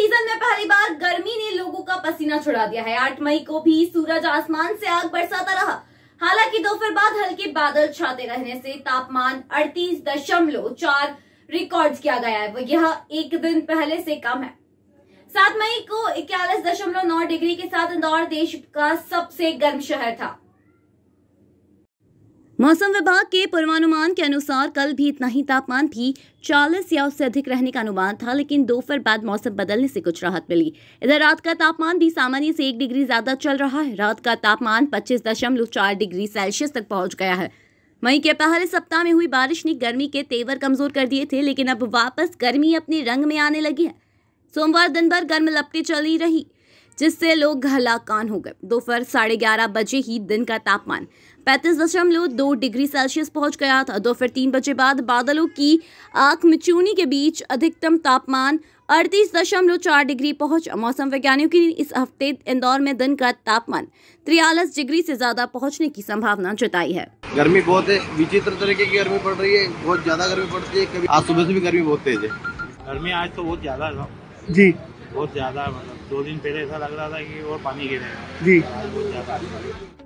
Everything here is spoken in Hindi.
सीजन में पहली बार गर्मी ने लोगों का पसीना छुड़ा दिया है आठ मई को भी सूरज आसमान से आग बरसाता रहा हालांकि दोपहर बाद हल्के बादल छाते रहने से तापमान अड़तीस दशमलव चार रिकॉर्ड किया गया है वो यह एक दिन पहले से कम है सात मई को इक्यालीस दशमलव नौ डिग्री के साथ इंदौर देश का सबसे गर्म शहर था मौसम विभाग के पूर्वानुमान के अनुसार कल भी इतना ही तापमान भी 40 या उससे अधिक रहने का अनुमान था लेकिन दोपहर बाद मौसम बदलने से कुछ राहत मिली इधर रात का तापमान भी सामान्य से एक डिग्री ज्यादा चल रहा है रात का तापमान 25.4 डिग्री सेल्सियस तक पहुंच गया है मई के पहले सप्ताह में हुई बारिश ने गर्मी के तेवर कमजोर कर दिए थे लेकिन अब वापस गर्मी अपने रंग में आने लगी है सोमवार दिन भर गर्म लपटे चली रही जिससे लोग हलाकान हो गए दोपहर साढ़े ग्यारह बजे ही दिन का तापमान पैंतीस दशमलव दो डिग्री सेल्सियस पहुंच गया था दोपहर तीन बजे बाद बादलों की आंख मिचूनी के बीच अधिकतम तापमान अड़तीस दशमलव चार डिग्री पहुंचा मौसम वैज्ञानिकों की इस हफ्ते इंदौर में दिन का तापमान तिरयालीस डिग्री से ज्यादा पहुंचने की संभावना जताई है गर्मी बहुत है विचित्र तरीके की गर्मी पड़ रही है बहुत ज्यादा गर्मी पड़ती है कभी आज सुबह से भी गर्मी बहुत तेज है गर्मी आज तो बहुत ज्यादा जी बहुत ज़्यादा मतलब दो दिन पहले ऐसा लग रहा था कि और पानी गिरेगा जी बहुत ज़्यादा